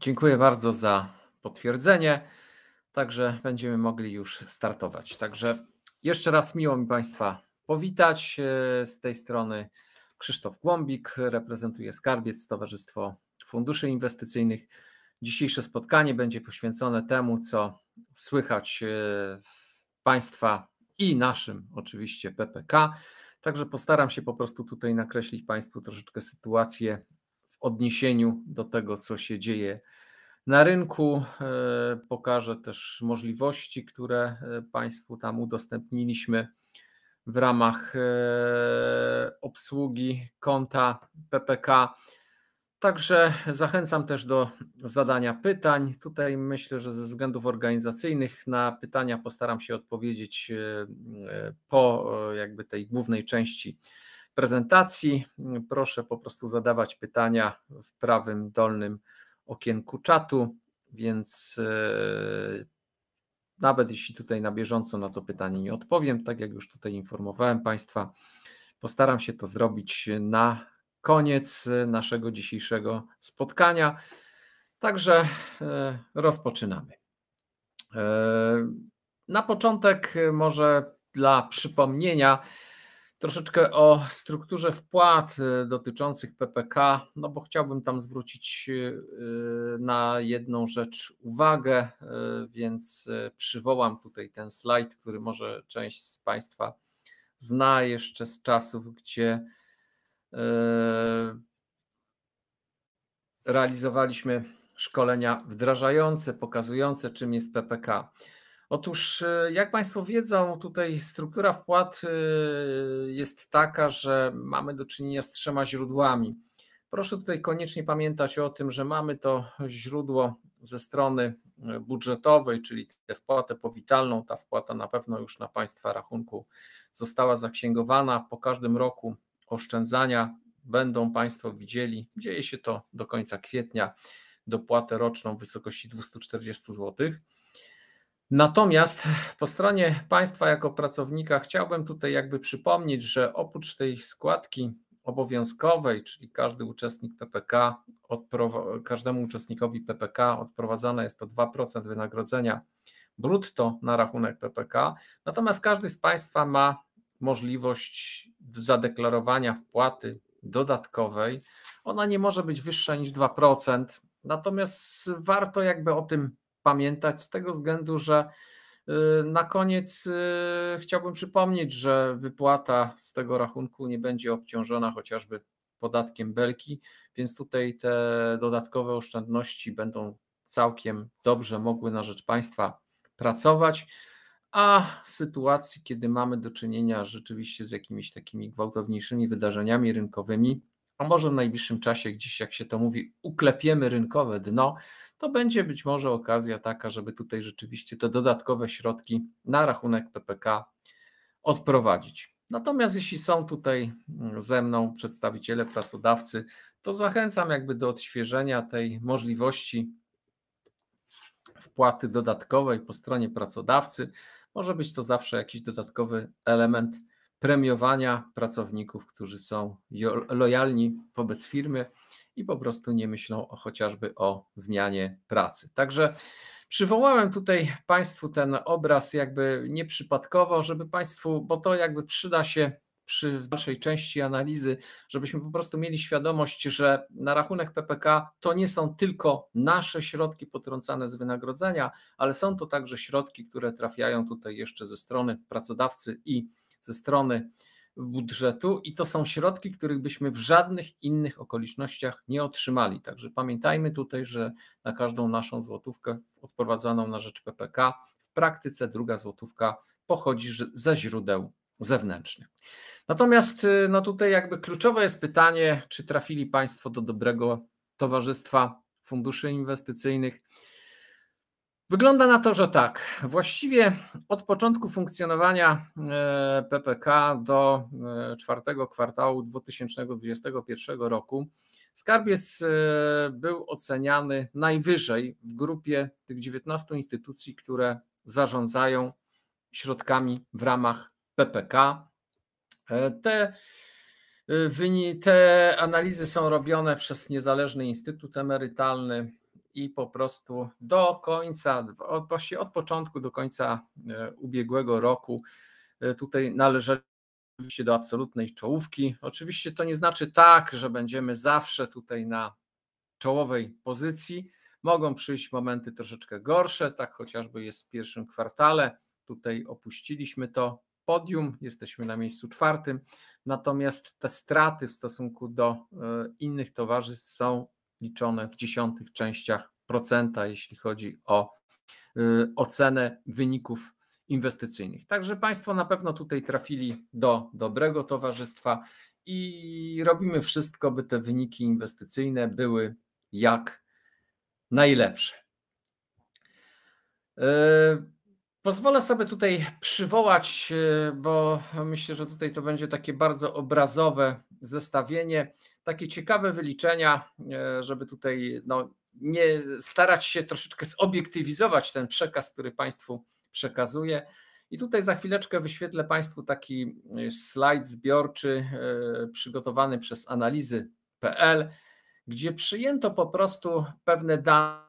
Dziękuję bardzo za potwierdzenie. Także będziemy mogli już startować. Także jeszcze raz miło mi Państwa powitać. E, z tej strony Krzysztof Głąbik, reprezentuje Skarbiec, Towarzystwo Funduszy Inwestycyjnych. Dzisiejsze spotkanie będzie poświęcone temu, co słychać e, Państwa i naszym oczywiście PPK. Także postaram się po prostu tutaj nakreślić Państwu troszeczkę sytuację odniesieniu do tego, co się dzieje na rynku. E, pokażę też możliwości, które e, Państwu tam udostępniliśmy w ramach e, obsługi konta PPK. Także zachęcam też do zadania pytań. Tutaj myślę, że ze względów organizacyjnych na pytania postaram się odpowiedzieć po jakby tej głównej części prezentacji. Proszę po prostu zadawać pytania w prawym dolnym okienku czatu, więc e, nawet jeśli tutaj na bieżąco na to pytanie nie odpowiem, tak jak już tutaj informowałem Państwa, postaram się to zrobić na koniec e, naszego dzisiejszego spotkania. Także e, rozpoczynamy. Na początek, może dla przypomnienia, troszeczkę o strukturze wpłat y, dotyczących PPK, no bo chciałbym tam zwrócić y, y, na jedną rzecz uwagę, więc przywołam tutaj ten slajd, który może część z Państwa zna jeszcze z czasów, gdzie realizowaliśmy szkolenia wdrażające, pokazujące, czym jest PPK. Otóż, e, jak Państwo wiedzą, tutaj struktura wpłat e, jest taka, że mamy do czynienia z trzema źródłami. Proszę tutaj koniecznie pamiętać o tym, że mamy to źródło ze strony e, budżetowej, czyli tę wpłatę powitalną. Ta wpłata na pewno już na Państwa rachunku została zaksięgowana. Po każdym roku oszczędzania będą Państwo widzieli, dzieje się to do końca kwietnia, dopłatę roczną w wysokości 240 zł. Natomiast po stronie państwa jako pracownika chciałbym tutaj jakby przypomnieć, że oprócz tej składki obowiązkowej, czyli każdy uczestnik PPK, każdemu uczestnikowi PPK odprowadzane jest to 2% wynagrodzenia brutto na rachunek PPK. Natomiast każdy z państwa ma możliwość zadeklarowania wpłaty dodatkowej. Ona nie może być wyższa niż 2%. Natomiast warto jakby o tym pamiętać z tego względu, że y, na koniec y, chciałbym przypomnieć, że wypłata z tego rachunku nie będzie obciążona chociażby podatkiem belki, więc tutaj te dodatkowe oszczędności będą całkiem dobrze mogły na rzecz państwa pracować. A w sytuacji, kiedy mamy do czynienia rzeczywiście z jakimiś takimi gwałtowniejszymi wydarzeniami rynkowymi, a może w najbliższym czasie gdzieś, jak się to mówi, uklepiemy rynkowe dno, to będzie być może okazja taka, żeby tutaj rzeczywiście te dodatkowe środki na rachunek PPK odprowadzić. Natomiast jeśli są tutaj mm, ze mną przedstawiciele pracodawcy, to zachęcam jakby do odświeżenia tej możliwości wpłaty dodatkowej po stronie pracodawcy. Może być to zawsze jakiś dodatkowy element premiowania pracowników, którzy są lojalni wobec firmy i po prostu nie myślą o, chociażby o zmianie pracy. Także przywołałem tutaj Państwu ten obraz jakby nieprzypadkowo, żeby Państwu, bo to jakby przyda się przy dalszej części analizy, żebyśmy po prostu mieli świadomość, że na rachunek PPK to nie są tylko nasze środki potrącane z wynagrodzenia, ale są to także środki, które trafiają tutaj jeszcze ze strony pracodawcy i ze strony budżetu i to są środki, których byśmy w żadnych innych okolicznościach nie otrzymali. Także pamiętajmy tutaj, że na każdą naszą złotówkę odprowadzaną na rzecz PPK w praktyce druga złotówka pochodzi ze źródeł zewnętrznych. Natomiast y, no tutaj jakby kluczowe jest pytanie, czy trafili Państwo do dobrego towarzystwa funduszy inwestycyjnych Wygląda na to, że tak. Właściwie od początku funkcjonowania e, PPK do e, czwartego kwartału 2021 roku skarbiec e, był oceniany najwyżej w grupie tych 19 instytucji, które zarządzają środkami w ramach PPK. Te, te analizy są robione przez niezależny instytut emerytalny i po prostu do końca, właściwie od początku do końca e, ubiegłego roku e, tutaj należeli do absolutnej czołówki. Oczywiście to nie znaczy tak, że będziemy zawsze tutaj na czołowej pozycji. Mogą przyjść momenty troszeczkę gorsze, tak chociażby jest w pierwszym kwartale. Tutaj opuściliśmy to podium, jesteśmy na miejscu czwartym. Natomiast te straty w stosunku do e, innych towarzystw są liczone w dziesiątych częściach procenta, jeśli chodzi o y, ocenę wyników inwestycyjnych. Także Państwo na pewno tutaj trafili do dobrego towarzystwa i robimy wszystko, by te wyniki inwestycyjne były jak najlepsze. Y, pozwolę sobie tutaj przywołać, y, bo myślę, że tutaj to będzie takie bardzo obrazowe zestawienie takie ciekawe wyliczenia, e, żeby tutaj no, nie starać się troszeczkę zobiektywizować ten przekaz, który Państwu przekazuję. I tutaj za chwileczkę wyświetlę Państwu taki e, slajd zbiorczy e, przygotowany przez analizy.pl, gdzie przyjęto po prostu pewne dane,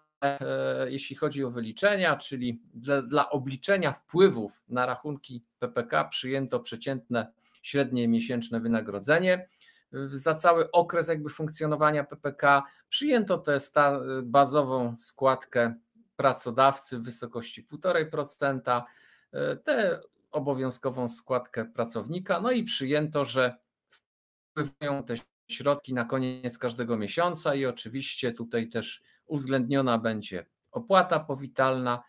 jeśli chodzi o wyliczenia, czyli dla, dla obliczenia wpływów na rachunki PPK przyjęto przeciętne średnie miesięczne wynagrodzenie za cały okres jakby funkcjonowania PPK przyjęto tę bazową składkę pracodawcy w wysokości 1,5%, e, tę obowiązkową składkę pracownika, no i przyjęto, że wpływają te środki na koniec każdego miesiąca i oczywiście tutaj też uwzględniona będzie opłata powitalna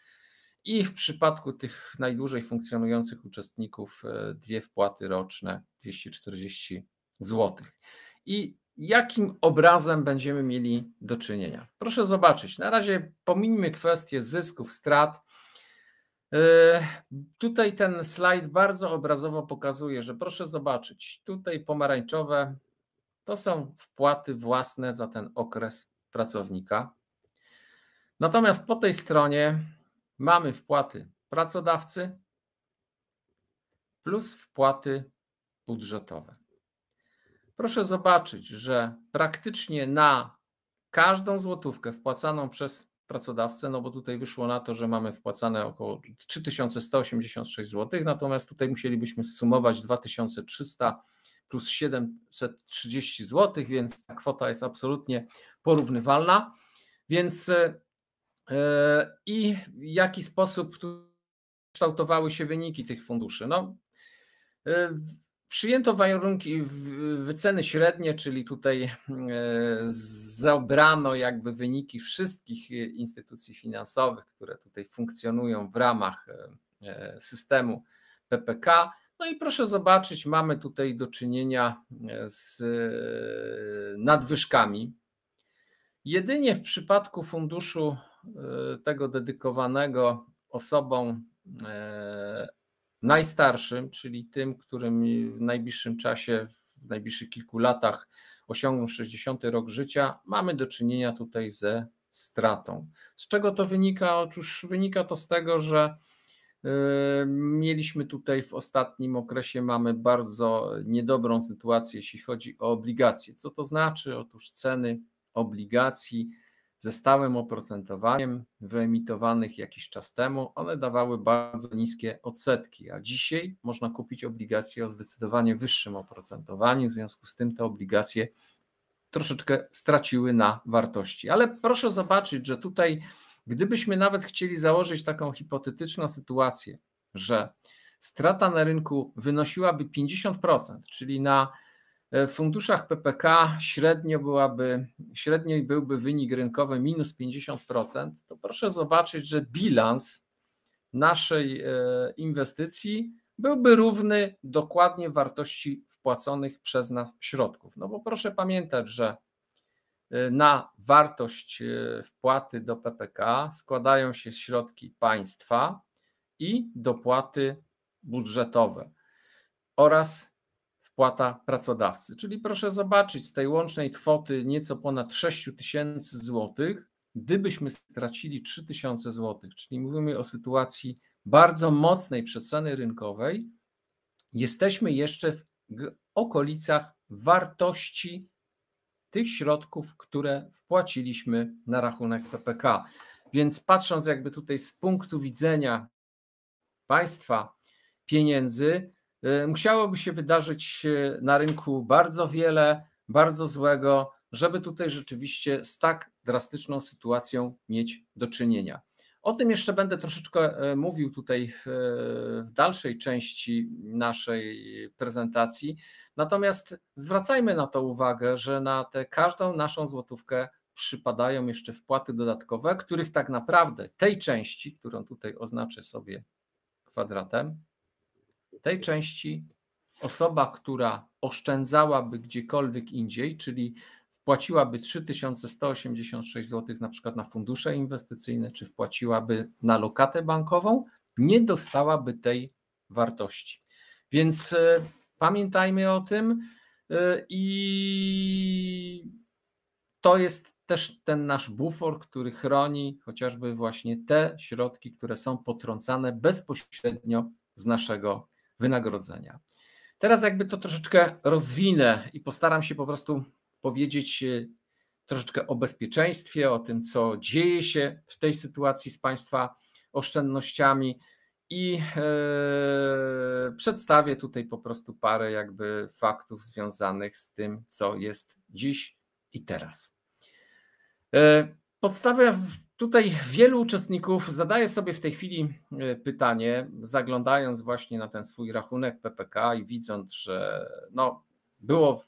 i w przypadku tych najdłużej funkcjonujących uczestników e, dwie wpłaty roczne 240 złotych I jakim obrazem będziemy mieli do czynienia? Proszę zobaczyć, na razie pomijmy kwestię zysków, strat. Yy, tutaj ten slajd bardzo obrazowo pokazuje, że proszę zobaczyć, tutaj pomarańczowe to są wpłaty własne za ten okres pracownika. Natomiast po tej stronie mamy wpłaty pracodawcy plus wpłaty budżetowe proszę zobaczyć, że praktycznie na każdą złotówkę wpłacaną przez pracodawcę, no bo tutaj wyszło na to, że mamy wpłacane około 3186 zł, natomiast tutaj musielibyśmy zsumować 2300 plus 730 zł, więc ta kwota jest absolutnie porównywalna. Więc yy, i w jaki sposób kształtowały się wyniki tych funduszy? No, yy, Przyjęto warunki wyceny średnie, czyli tutaj e, zebrano jakby wyniki wszystkich e, instytucji finansowych, które tutaj funkcjonują w ramach e, systemu PPK. No i proszę zobaczyć, mamy tutaj do czynienia z nadwyżkami. Jedynie w przypadku funduszu tego dedykowanego osobom najstarszym, czyli tym, którym w najbliższym czasie, w najbliższych kilku latach osiągną 60 rok życia, mamy do czynienia tutaj ze stratą. Z czego to wynika? Otóż wynika to z tego, że y, Mieliśmy tutaj w ostatnim okresie mamy bardzo niedobrą sytuację, jeśli chodzi o obligacje. Co to znaczy? Otóż ceny obligacji ze stałym oprocentowaniem wyemitowanych jakiś czas temu, one dawały bardzo niskie odsetki, a dzisiaj można kupić obligacje o zdecydowanie wyższym oprocentowaniu, w związku z tym te obligacje troszeczkę straciły na wartości. Ale proszę zobaczyć, że tutaj, gdybyśmy nawet chcieli założyć taką hipotetyczną sytuację, że strata na rynku wynosiłaby 50%, czyli na E, w funduszach PPK średnio byłaby, średnio byłby wynik rynkowy minus 50%, to proszę zobaczyć, że bilans naszej e, inwestycji byłby równy dokładnie wartości wpłaconych przez nas środków. No bo proszę pamiętać, że e, na wartość wpłaty do PPK składają się środki państwa i dopłaty budżetowe oraz wpłata pracodawcy. Czyli proszę zobaczyć, z tej łącznej kwoty nieco ponad 6 tysięcy złotych, gdybyśmy stracili 3 tysiące złotych, czyli mówimy o sytuacji bardzo mocnej przeceny rynkowej, jesteśmy jeszcze w okolicach wartości tych środków, które wpłaciliśmy na rachunek PPK. Więc patrząc jakby tutaj z punktu widzenia państwa pieniędzy, Musiałoby się wydarzyć y, na rynku bardzo wiele, bardzo złego, żeby tutaj rzeczywiście z tak drastyczną sytuacją mieć do czynienia. O tym jeszcze będę troszeczkę y, mówił tutaj w dalszej części naszej prezentacji. Natomiast zwracajmy na to uwagę, że na tę każdą naszą złotówkę przypadają jeszcze wpłaty dodatkowe, których tak naprawdę tej części, którą tutaj oznaczę sobie kwadratem, tej części osoba, która oszczędzałaby gdziekolwiek indziej, czyli wpłaciłaby 3186 zł na przykład na fundusze inwestycyjne, czy wpłaciłaby na lokatę bankową, nie dostałaby tej wartości. Więc e, pamiętajmy o tym e, i to jest też ten nasz bufor, który chroni chociażby właśnie te środki, które są potrącane bezpośrednio z naszego wynagrodzenia. Teraz jakby to troszeczkę rozwinę i postaram się po prostu powiedzieć y, troszeczkę o bezpieczeństwie, o tym, co dzieje się w tej sytuacji z Państwa oszczędnościami i yy, przedstawię tutaj po prostu parę jakby faktów związanych z tym, co jest dziś i teraz. Yy, Podstawę tutaj wielu uczestników zadaje sobie w tej chwili e, pytanie, zaglądając właśnie na ten swój rachunek PPK i widząc, że no, było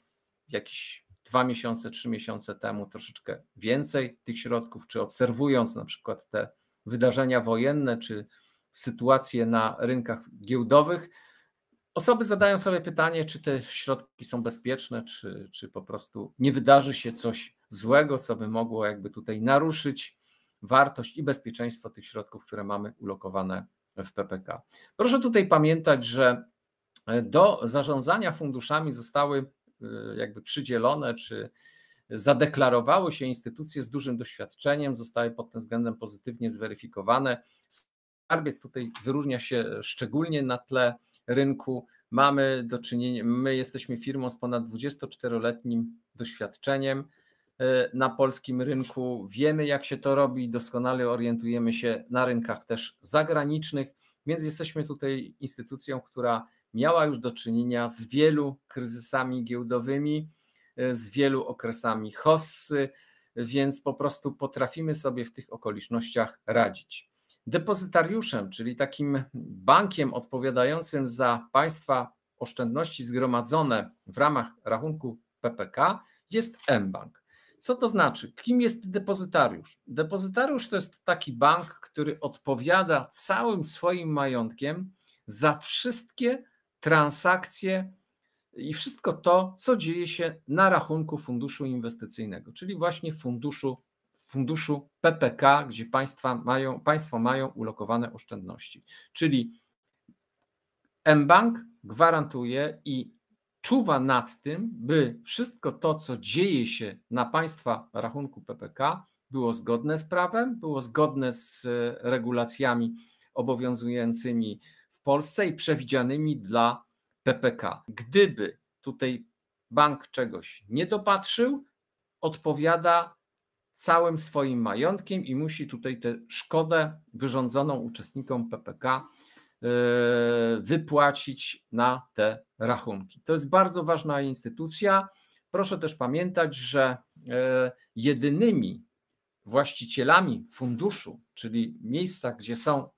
jakieś dwa miesiące, trzy miesiące temu troszeczkę więcej tych środków, czy obserwując na przykład te wydarzenia wojenne, czy sytuacje na rynkach giełdowych, Osoby zadają sobie pytanie, czy te środki są bezpieczne, czy, czy po prostu nie wydarzy się coś złego, co by mogło jakby tutaj naruszyć wartość i bezpieczeństwo tych środków, które mamy ulokowane w PPK. Proszę tutaj pamiętać, że e, do zarządzania funduszami zostały e, jakby przydzielone, czy zadeklarowały się instytucje z dużym doświadczeniem, zostały pod tym względem pozytywnie zweryfikowane. Skarbiec tutaj wyróżnia się szczególnie na tle rynku. Mamy do czynienia, my jesteśmy firmą z ponad 24-letnim doświadczeniem e, na polskim rynku. Wiemy, jak się to robi, doskonale orientujemy się na rynkach też zagranicznych, więc jesteśmy tutaj instytucją, która miała już do czynienia z wielu kryzysami giełdowymi, e, z wielu okresami hossy, więc po prostu potrafimy sobie w tych okolicznościach radzić depozytariuszem, czyli takim bankiem odpowiadającym za państwa oszczędności zgromadzone w ramach rachunku PPK, jest mBank. Co to znaczy? Kim jest depozytariusz? Depozytariusz to jest taki bank, który odpowiada całym swoim majątkiem za wszystkie transakcje i wszystko to, co dzieje się na rachunku funduszu inwestycyjnego, czyli właśnie funduszu funduszu PPK, gdzie państwa mają, państwo mają ulokowane oszczędności. Czyli mBank gwarantuje i czuwa nad tym, by wszystko to, co dzieje się na państwa rachunku PPK, było zgodne z prawem, było zgodne z e, regulacjami obowiązującymi w Polsce i przewidzianymi dla PPK. Gdyby tutaj bank czegoś nie dopatrzył, odpowiada całym swoim majątkiem i musi tutaj tę szkodę wyrządzoną uczestnikom PPK e, wypłacić na te rachunki. To jest bardzo ważna instytucja. Proszę też pamiętać, że e, jedynymi właścicielami funduszu, czyli miejsca, gdzie są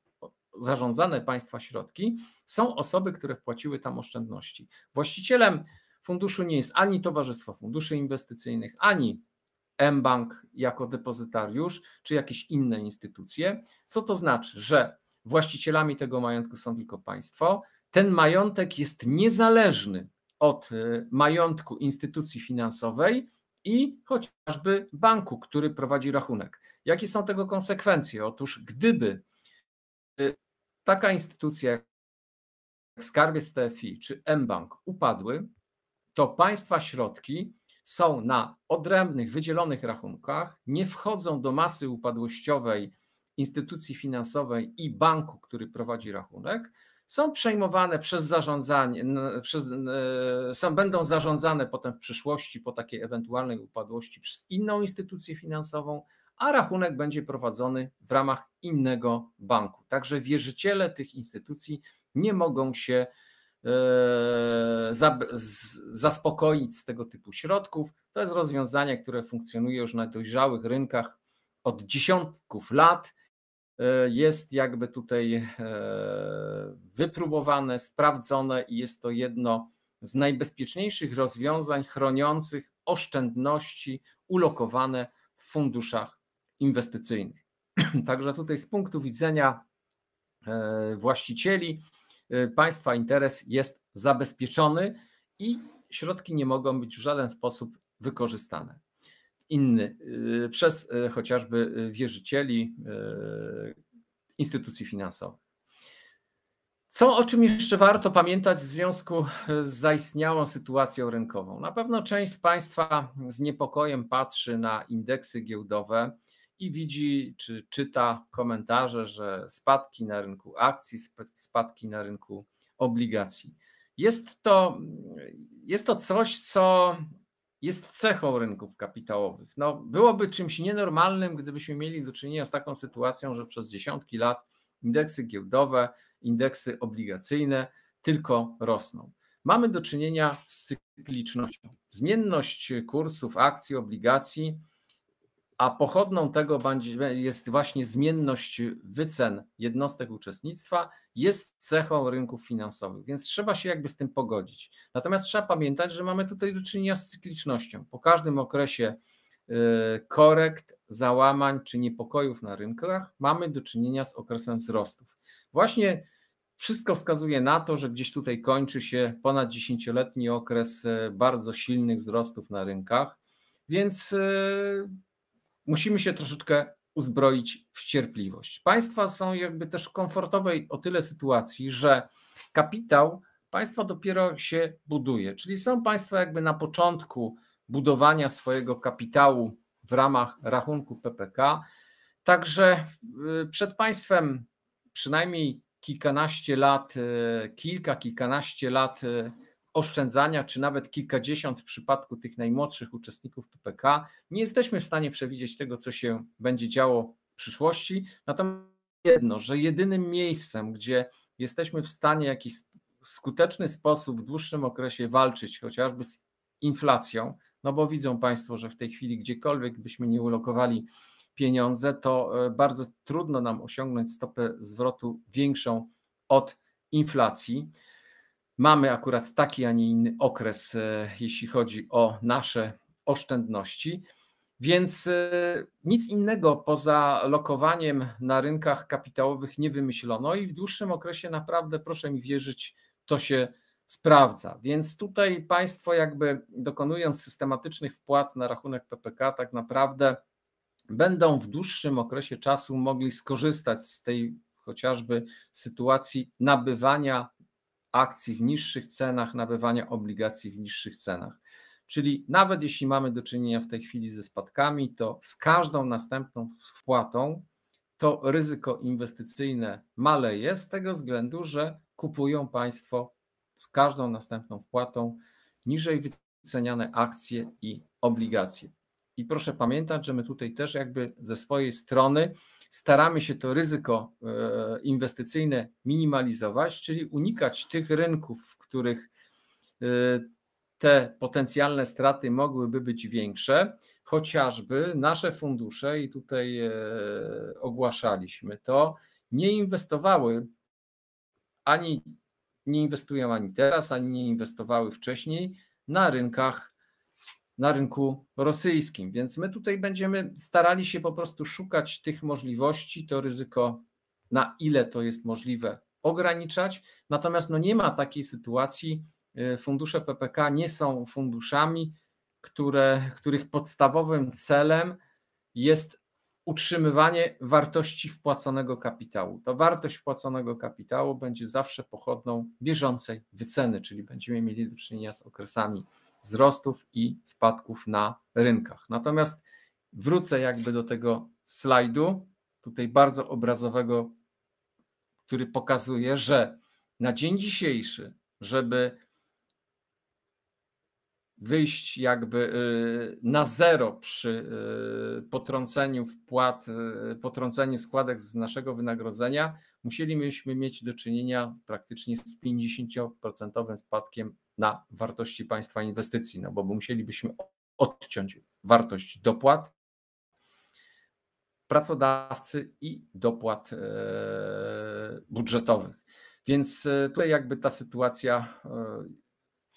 zarządzane państwa środki, są osoby, które wpłaciły tam oszczędności. Właścicielem funduszu nie jest ani Towarzystwo Funduszy Inwestycyjnych, ani mBank jako depozytariusz, czy jakieś inne instytucje. Co to znaczy, że właścicielami tego majątku są tylko państwo. Ten majątek jest niezależny od y, majątku instytucji finansowej i chociażby banku, który prowadzi rachunek. Jakie są tego konsekwencje? Otóż, gdyby y, taka instytucja jak Skarbiec TFI czy mBank upadły, to państwa środki są na odrębnych, wydzielonych rachunkach, nie wchodzą do masy upadłościowej instytucji finansowej i banku, który prowadzi rachunek, są przejmowane przez zarządzanie, przez, e, są, będą zarządzane potem w przyszłości po takiej ewentualnej upadłości przez inną instytucję finansową, a rachunek będzie prowadzony w ramach innego banku. Także wierzyciele tych instytucji nie mogą się E, zaspokoić z tego typu środków. To jest rozwiązanie, które funkcjonuje już na dojrzałych rynkach od dziesiątków lat. E, jest jakby tutaj e, wypróbowane, sprawdzone i jest to jedno z najbezpieczniejszych rozwiązań chroniących oszczędności ulokowane w funduszach inwestycyjnych. Także tutaj z punktu widzenia właścicieli, Y, państwa interes jest zabezpieczony i środki nie mogą być w żaden sposób wykorzystane. Inny, y, przez y, chociażby wierzycieli instytucji finansowych. Co o czym jeszcze warto pamiętać w związku z zaistniałą sytuacją rynkową? Na pewno część z Państwa z niepokojem patrzy na indeksy giełdowe, i widzi czy czyta komentarze, że spadki na rynku akcji, spadki na rynku obligacji. Jest to, jest to coś, co jest cechą rynków kapitałowych. No, byłoby czymś nienormalnym, gdybyśmy mieli do czynienia z taką sytuacją, że przez dziesiątki lat indeksy giełdowe, indeksy obligacyjne tylko rosną. Mamy do czynienia z cyklicznością. Zmienność kursów akcji, obligacji a pochodną tego jest właśnie zmienność wycen jednostek uczestnictwa, jest cechą rynków finansowych, więc trzeba się jakby z tym pogodzić. Natomiast trzeba pamiętać, że mamy tutaj do czynienia z cyklicznością. Po każdym okresie y, korekt, załamań czy niepokojów na rynkach mamy do czynienia z okresem wzrostów. Właśnie wszystko wskazuje na to, że gdzieś tutaj kończy się ponad dziesięcioletni okres y, bardzo silnych wzrostów na rynkach, więc y, musimy się troszeczkę uzbroić w cierpliwość. Państwa są jakby też w komfortowej o tyle sytuacji, że kapitał państwa dopiero się buduje, czyli są państwa jakby na początku budowania swojego kapitału w ramach rachunku PPK. Także y, przed państwem przynajmniej kilkanaście lat, y, kilka, kilkanaście lat y, oszczędzania, czy nawet kilkadziesiąt w przypadku tych najmłodszych uczestników PPK. Nie jesteśmy w stanie przewidzieć tego, co się będzie działo w przyszłości. Natomiast jedno, że jedynym miejscem, gdzie jesteśmy w stanie w jakiś skuteczny sposób w dłuższym okresie walczyć chociażby z inflacją, no bo widzą Państwo, że w tej chwili gdziekolwiek byśmy nie ulokowali pieniądze, to e, bardzo trudno nam osiągnąć stopę zwrotu większą od inflacji. Mamy akurat taki, a nie inny okres, e, jeśli chodzi o nasze oszczędności. Więc e, nic innego poza lokowaniem na rynkach kapitałowych nie wymyślono i w dłuższym okresie naprawdę, proszę mi wierzyć, to się sprawdza. Więc tutaj państwo, jakby dokonując systematycznych wpłat na rachunek PPK, tak naprawdę będą w dłuższym okresie czasu mogli skorzystać z tej chociażby sytuacji nabywania akcji w niższych cenach, nabywania obligacji w niższych cenach. Czyli nawet jeśli mamy do czynienia w tej chwili ze spadkami, to z każdą następną wpłatą to ryzyko inwestycyjne maleje z tego względu, że kupują Państwo z każdą następną wpłatą niżej wyceniane akcje i obligacje. I proszę pamiętać, że my tutaj też jakby ze swojej strony staramy się to ryzyko e, inwestycyjne minimalizować, czyli unikać tych rynków, w których e, te potencjalne straty mogłyby być większe, chociażby nasze fundusze, i tutaj e, ogłaszaliśmy to, nie inwestowały ani nie inwestują ani teraz, ani nie inwestowały wcześniej na rynkach na rynku rosyjskim. Więc my tutaj będziemy starali się po prostu szukać tych możliwości, to ryzyko, na ile to jest możliwe, ograniczać. Natomiast no nie ma takiej sytuacji. Y, fundusze PPK nie są funduszami, które, których podstawowym celem jest utrzymywanie wartości wpłaconego kapitału. Ta wartość wpłaconego kapitału będzie zawsze pochodną bieżącej wyceny, czyli będziemy mieli do czynienia z okresami wzrostów i spadków na rynkach. Natomiast wrócę jakby do tego slajdu, tutaj bardzo obrazowego, który pokazuje, że na dzień dzisiejszy, żeby wyjść jakby y, na zero przy y, potrąceniu wpłat, y, potrąceniu składek z naszego wynagrodzenia, musielibyśmy mieć do czynienia praktycznie z 50% spadkiem na wartości państwa inwestycji, no bo musielibyśmy odciąć wartość dopłat pracodawcy i dopłat e, budżetowych. Więc e, tutaj jakby ta sytuacja e,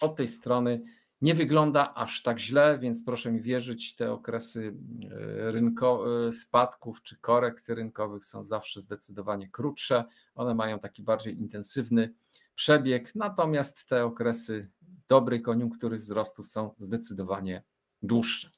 od tej strony nie wygląda aż tak źle, więc proszę mi wierzyć, te okresy rynko, spadków czy korekt rynkowych są zawsze zdecydowanie krótsze. One mają taki bardziej intensywny przebieg, natomiast te okresy dobrej koniunktury wzrostu są zdecydowanie dłuższe.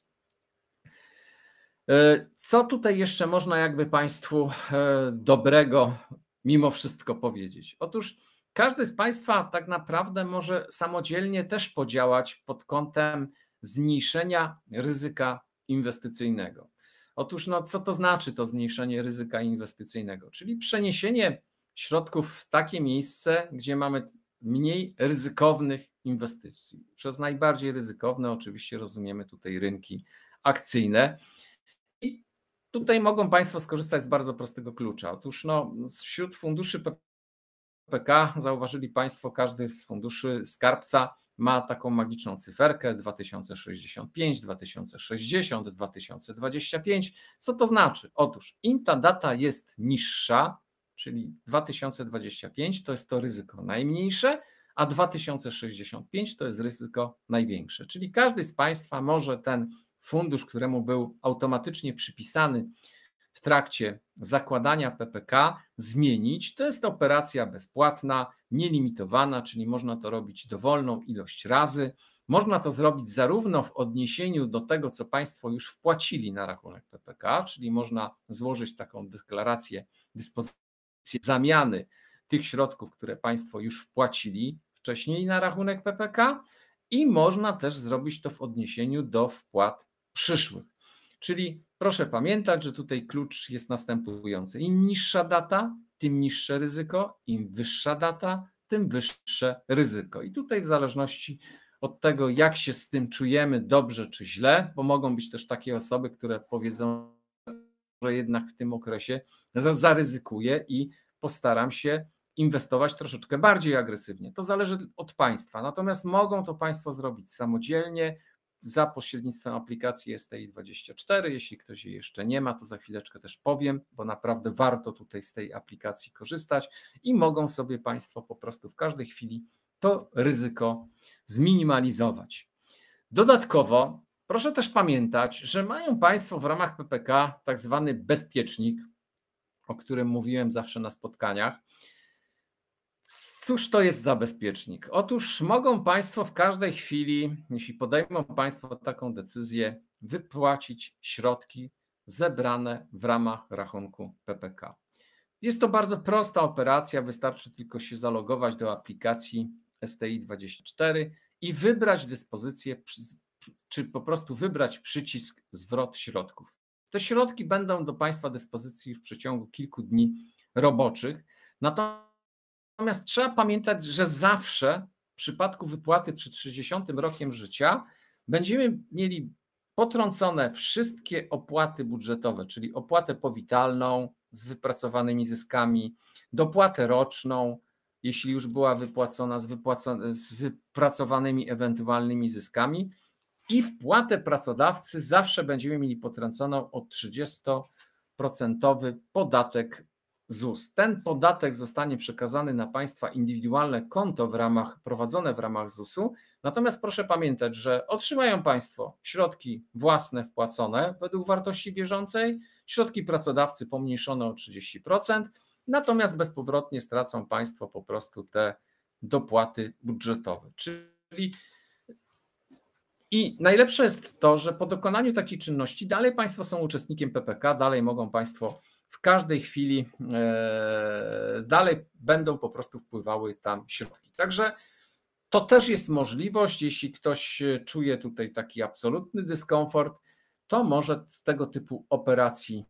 E, co tutaj jeszcze można jakby Państwu e, dobrego mimo wszystko powiedzieć? Otóż każdy z Państwa tak naprawdę może samodzielnie też podziałać pod kątem zmniejszenia ryzyka inwestycyjnego. Otóż no, co to znaczy to zmniejszenie ryzyka inwestycyjnego? Czyli przeniesienie środków w takie miejsce, gdzie mamy mniej ryzykownych inwestycji. Przez najbardziej ryzykowne oczywiście rozumiemy tutaj rynki akcyjne. I tutaj mogą Państwo skorzystać z bardzo prostego klucza. Otóż no, wśród funduszy PPK zauważyli Państwo, każdy z funduszy skarbca ma taką magiczną cyferkę 2065, 2060, 2025. Co to znaczy? Otóż im ta data jest niższa, czyli 2025 to jest to ryzyko najmniejsze, a 2065 to jest ryzyko największe. Czyli każdy z Państwa może ten fundusz, któremu był automatycznie przypisany w trakcie zakładania PPK, zmienić. To jest operacja bezpłatna, nielimitowana, czyli można to robić dowolną ilość razy. Można to zrobić zarówno w odniesieniu do tego, co Państwo już wpłacili na rachunek PPK, czyli można złożyć taką deklarację dyspozycji zamiany tych środków, które Państwo już wpłacili wcześniej na rachunek PPK i można też zrobić to w odniesieniu do wpłat przyszłych. Czyli proszę pamiętać, że tutaj klucz jest następujący. Im niższa data, tym niższe ryzyko, im wyższa data, tym wyższe ryzyko. I tutaj w zależności od tego, jak się z tym czujemy, dobrze czy źle, bo mogą być też takie osoby, które powiedzą, może jednak w tym okresie zaryzykuję i postaram się inwestować troszeczkę bardziej agresywnie. To zależy od państwa. Natomiast mogą to państwo zrobić samodzielnie za pośrednictwem aplikacji STI24. Jeśli ktoś jej jeszcze nie ma, to za chwileczkę też powiem, bo naprawdę warto tutaj z tej aplikacji korzystać i mogą sobie państwo po prostu w każdej chwili to ryzyko zminimalizować. Dodatkowo Proszę też pamiętać, że mają Państwo w ramach PPK tak zwany bezpiecznik, o którym mówiłem zawsze na spotkaniach. Cóż to jest za bezpiecznik? Otóż mogą Państwo w każdej chwili, jeśli podejmą Państwo taką decyzję, wypłacić środki zebrane w ramach rachunku PPK. Jest to bardzo prosta operacja, wystarczy tylko się zalogować do aplikacji STI24 i wybrać dyspozycję czy po prostu wybrać przycisk zwrot środków. Te środki będą do Państwa dyspozycji w przeciągu kilku dni roboczych. Natomiast trzeba pamiętać, że zawsze w przypadku wypłaty przed 60 rokiem życia będziemy mieli potrącone wszystkie opłaty budżetowe, czyli opłatę powitalną z wypracowanymi zyskami, dopłatę roczną, jeśli już była wypłacona z, wypłacone, z wypracowanymi ewentualnymi zyskami i wpłatę pracodawcy zawsze będziemy mieli potrąconą o 30% podatek ZUS. Ten podatek zostanie przekazany na Państwa indywidualne konto w ramach prowadzone w ramach ZUS-u. Natomiast proszę pamiętać, że otrzymają Państwo środki własne wpłacone według wartości bieżącej, środki pracodawcy pomniejszone o 30%, natomiast bezpowrotnie stracą Państwo po prostu te dopłaty budżetowe. Czyli i najlepsze jest to, że po dokonaniu takiej czynności dalej Państwo są uczestnikiem PPK, dalej mogą Państwo w każdej chwili, e, dalej będą po prostu wpływały tam środki. Także to też jest możliwość, jeśli ktoś czuje tutaj taki absolutny dyskomfort, to może z tego typu operacji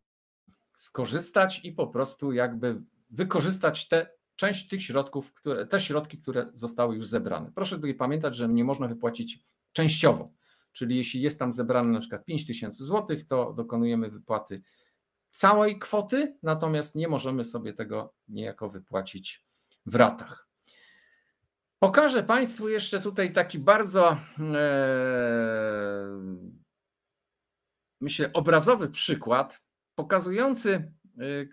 skorzystać i po prostu jakby wykorzystać te część tych środków, które, te środki, które zostały już zebrane. Proszę tutaj pamiętać, że nie można wypłacić częściowo. Czyli jeśli jest tam zebrane na przykład 5 tysięcy złotych, to dokonujemy wypłaty całej kwoty, natomiast nie możemy sobie tego niejako wypłacić w ratach. Pokażę Państwu jeszcze tutaj taki bardzo, e, myślę, obrazowy przykład pokazujący e, e,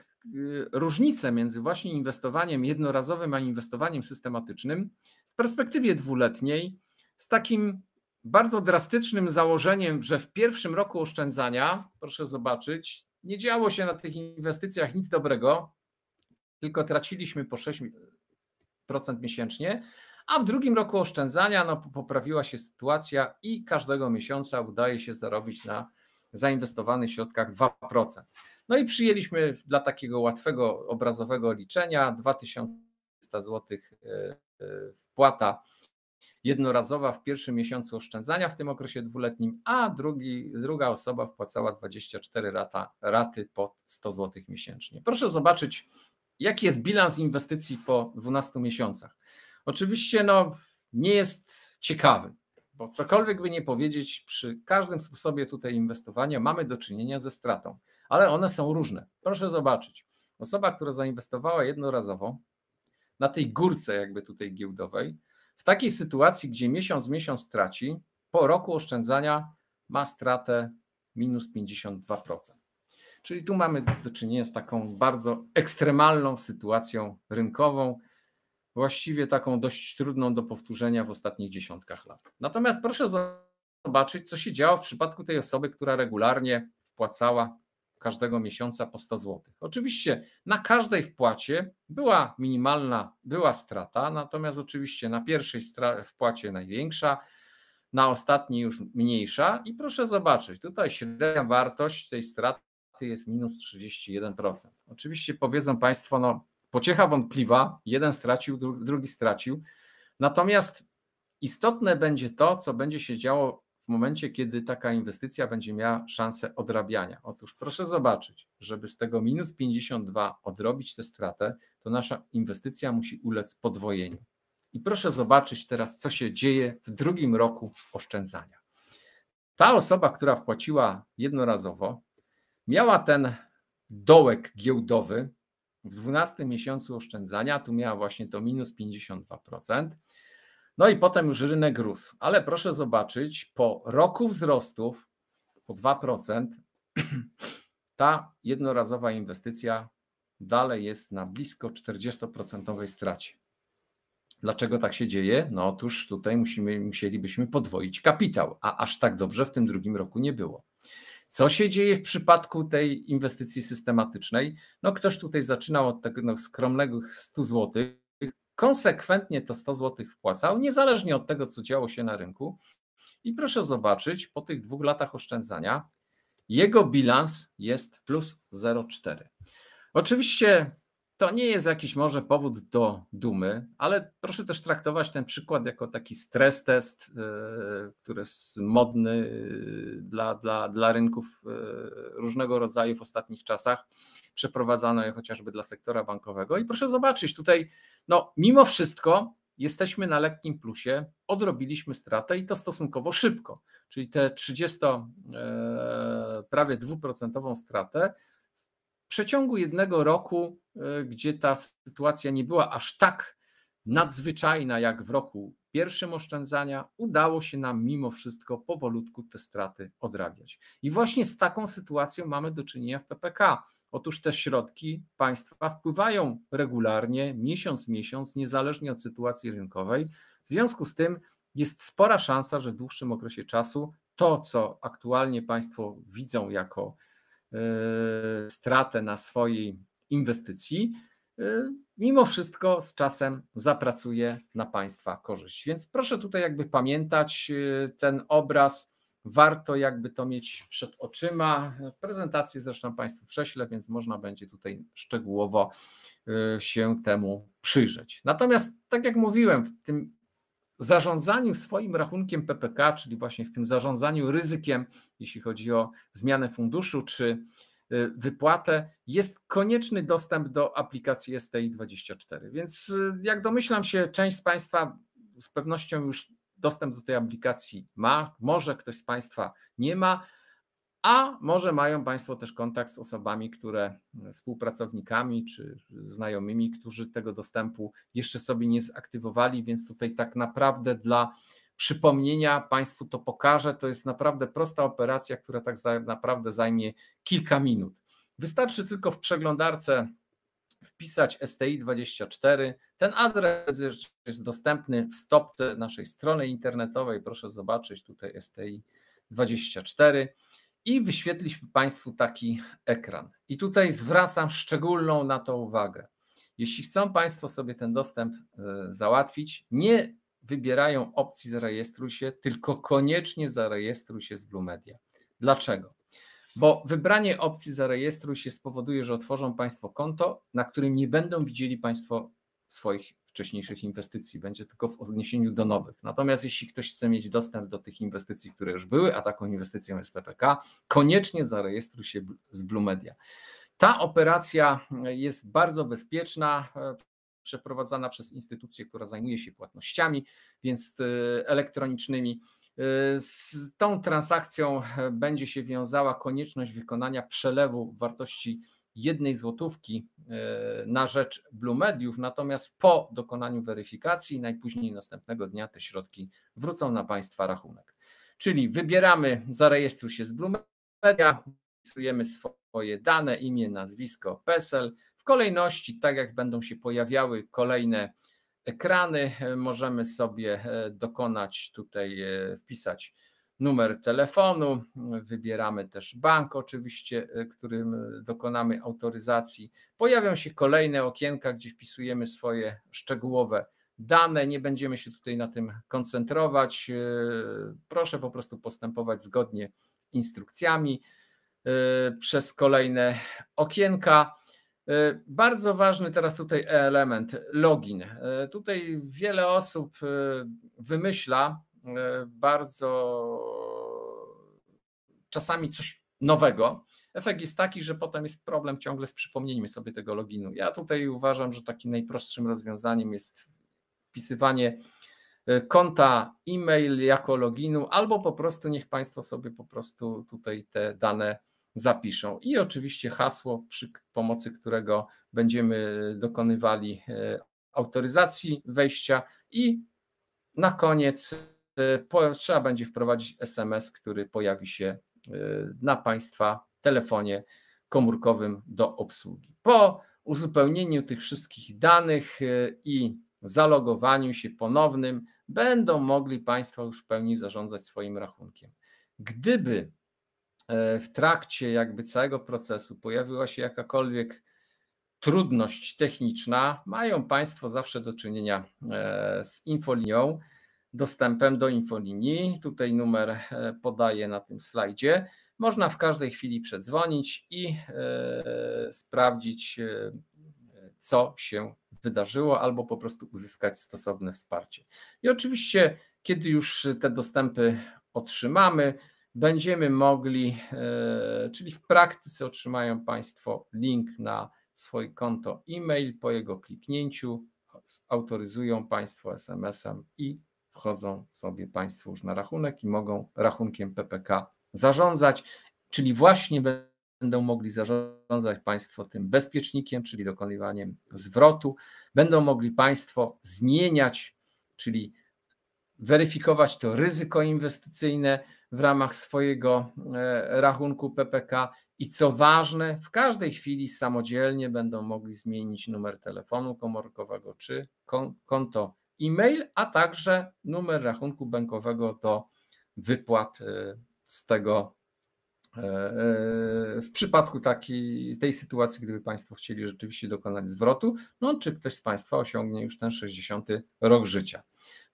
różnicę między właśnie inwestowaniem jednorazowym a inwestowaniem systematycznym w perspektywie dwuletniej z takim bardzo drastycznym założeniem, że w pierwszym roku oszczędzania, proszę zobaczyć, nie działo się na tych inwestycjach nic dobrego, tylko traciliśmy po 6% miesięcznie, a w drugim roku oszczędzania no, poprawiła się sytuacja i każdego miesiąca udaje się zarobić na zainwestowanych środkach 2%. No i przyjęliśmy dla takiego łatwego obrazowego liczenia 2000 zł e, e, wpłata jednorazowa w pierwszym miesiącu oszczędzania w tym okresie dwuletnim, a drugi, druga osoba wpłacała 24 rata, raty po 100 zł miesięcznie. Proszę zobaczyć, jaki jest bilans inwestycji po 12 miesiącach. Oczywiście no, nie jest ciekawy, bo cokolwiek by nie powiedzieć, przy każdym sposobie tutaj inwestowania mamy do czynienia ze stratą, ale one są różne. Proszę zobaczyć. Osoba, która zainwestowała jednorazowo na tej górce jakby tutaj giełdowej, w takiej sytuacji, gdzie miesiąc miesiąc traci, po roku oszczędzania ma stratę minus 52%. Czyli tu mamy do czynienia z taką bardzo ekstremalną sytuacją rynkową, właściwie taką dość trudną do powtórzenia w ostatnich dziesiątkach lat. Natomiast proszę zobaczyć, co się działo w przypadku tej osoby, która regularnie wpłacała każdego miesiąca po 100 zł. Oczywiście na każdej wpłacie była minimalna, była strata, natomiast oczywiście na pierwszej wpłacie największa, na ostatniej już mniejsza i proszę zobaczyć, tutaj średnia wartość tej straty jest minus 31%. Oczywiście powiedzą Państwo, no pociecha wątpliwa, jeden stracił, drugi stracił, natomiast istotne będzie to, co będzie się działo w momencie, kiedy taka inwestycja będzie miała szansę odrabiania. Otóż proszę zobaczyć, żeby z tego minus 52 odrobić tę stratę, to nasza inwestycja musi ulec podwojeniu. I proszę zobaczyć teraz, co się dzieje w drugim roku oszczędzania. Ta osoba, która wpłaciła jednorazowo, miała ten dołek giełdowy w 12 miesiącu oszczędzania, tu miała właśnie to minus 52%. No i potem już rynek rósł. Ale proszę zobaczyć, po roku wzrostów po 2%, ta jednorazowa inwestycja dalej jest na blisko 40% stracie. Dlaczego tak się dzieje? No otóż tutaj musimy, musielibyśmy podwoić kapitał, a aż tak dobrze w tym drugim roku nie było. Co się dzieje w przypadku tej inwestycji systematycznej? No ktoś tutaj zaczynał od tego no, skromnego 100 złotych, konsekwentnie to 100 zł wpłacał, niezależnie od tego, co działo się na rynku. I proszę zobaczyć, po tych dwóch latach oszczędzania jego bilans jest plus 0,4. Oczywiście to nie jest jakiś może powód do dumy, ale proszę też traktować ten przykład jako taki stres test, e, który jest modny e, dla, dla, dla rynków e, różnego rodzaju w ostatnich czasach przeprowadzano je chociażby dla sektora bankowego. I proszę zobaczyć, tutaj, no, mimo wszystko jesteśmy na lekkim plusie, odrobiliśmy stratę i to stosunkowo szybko. Czyli te 30, e, prawie dwuprocentową stratę w przeciągu jednego roku, e, gdzie ta sytuacja nie była aż tak nadzwyczajna jak w roku pierwszym oszczędzania, udało się nam mimo wszystko powolutku te straty odrabiać. I właśnie z taką sytuacją mamy do czynienia w PPK. Otóż te środki państwa wpływają regularnie, miesiąc, miesiąc, niezależnie od sytuacji rynkowej. W związku z tym jest spora szansa, że w dłuższym okresie czasu to, co aktualnie państwo widzą jako yy, stratę na swojej inwestycji, e, mimo wszystko z czasem zapracuje na państwa korzyść. Więc proszę tutaj jakby pamiętać e, ten obraz warto jakby to mieć przed oczyma. Prezentację zresztą Państwu prześlę, więc można będzie tutaj szczegółowo y, się temu przyjrzeć. Natomiast, tak jak mówiłem, w tym zarządzaniu swoim rachunkiem PPK, czyli właśnie w tym zarządzaniu ryzykiem, jeśli chodzi o zmianę funduszu czy y, wypłatę, jest konieczny dostęp do aplikacji STI24. Więc y, jak domyślam się, część z Państwa z pewnością już dostęp do tej aplikacji ma, może ktoś z Państwa nie ma, a może mają Państwo też kontakt z osobami, które mm, współpracownikami czy znajomymi, którzy tego dostępu jeszcze sobie nie zaktywowali, więc tutaj tak naprawdę dla przypomnienia Państwu to pokażę. To jest naprawdę prosta operacja, która tak naprawdę zajmie kilka minut. Wystarczy tylko w przeglądarce wpisać STI24. Ten adres jest dostępny w stopce naszej strony internetowej. Proszę zobaczyć tutaj STI24 i wyświetliśmy Państwu taki ekran. I tutaj zwracam szczególną na to uwagę. Jeśli chcą Państwo sobie ten dostęp e, załatwić, nie wybierają opcji zarejestruj się, tylko koniecznie zarejestruj się z Blue Media. Dlaczego? Bo wybranie opcji zarejestruj się spowoduje, że otworzą Państwo konto, na którym nie będą widzieli Państwo swoich wcześniejszych inwestycji, będzie tylko w odniesieniu do nowych. Natomiast jeśli ktoś chce mieć dostęp do tych inwestycji, które już były, a taką inwestycją jest PPK, koniecznie zarejestruj się z Blue Media. Ta operacja jest bardzo bezpieczna, e, przeprowadzana przez instytucję, która zajmuje się płatnościami, więc e, elektronicznymi. Y, z tą transakcją e, będzie się wiązała konieczność wykonania przelewu wartości jednej złotówki y, na rzecz Blue Mediów, natomiast po dokonaniu weryfikacji najpóźniej następnego dnia te środki wrócą na Państwa rachunek. Czyli wybieramy, zarejestruj się z Blue Media, wpisujemy swoje dane, imię, nazwisko, PESEL. W kolejności, tak jak będą się pojawiały kolejne ekrany. E, możemy sobie e, dokonać tutaj, e, wpisać numer telefonu, wybieramy też bank oczywiście, którym dokonamy autoryzacji. Pojawią się kolejne okienka, gdzie wpisujemy swoje szczegółowe dane. Nie będziemy się tutaj na tym koncentrować. Proszę po prostu postępować zgodnie z instrukcjami przez kolejne okienka. E, bardzo ważny teraz tutaj element login. E, tutaj wiele osób e, wymyśla bardzo czasami coś nowego. Efekt jest taki, że potem jest problem ciągle z przypomnieniem sobie tego loginu. Ja tutaj uważam, że takim najprostszym rozwiązaniem jest wpisywanie konta e-mail jako loginu, albo po prostu niech Państwo sobie po prostu tutaj te dane zapiszą. I oczywiście hasło, przy pomocy którego będziemy dokonywali e, autoryzacji wejścia i na koniec e, trzeba będzie wprowadzić SMS, który pojawi się e, na Państwa telefonie komórkowym do obsługi. Po uzupełnieniu tych wszystkich danych i zalogowaniu się ponownym, będą mogli Państwo już w pełni zarządzać swoim rachunkiem. Gdyby E, w trakcie jakby całego procesu pojawiła się jakakolwiek trudność techniczna, mają Państwo zawsze do czynienia e, z infolinią, dostępem do infolinii. Tutaj numer e, podaję na tym slajdzie. Można w każdej chwili przedzwonić i sprawdzić, co się wydarzyło, albo po prostu uzyskać stosowne wsparcie. I oczywiście, kiedy już te dostępy otrzymamy, będziemy mogli, e, czyli w praktyce otrzymają Państwo link na swoje konto e-mail. Po jego kliknięciu autoryzują Państwo SMS-em i wchodzą sobie Państwo już na rachunek i mogą rachunkiem PPK zarządzać, czyli właśnie będą mogli zarządzać Państwo tym bezpiecznikiem, czyli dokonywaniem zwrotu. Będą mogli Państwo zmieniać, czyli weryfikować to ryzyko inwestycyjne, w ramach swojego e, rachunku PPK i co ważne, w każdej chwili samodzielnie będą mogli zmienić numer telefonu komórkowego czy konto e-mail, a także numer rachunku bankowego do wypłat e, z tego e, w przypadku takiej, tej sytuacji, gdyby Państwo chcieli rzeczywiście dokonać zwrotu, no czy ktoś z Państwa osiągnie już ten 60 rok życia.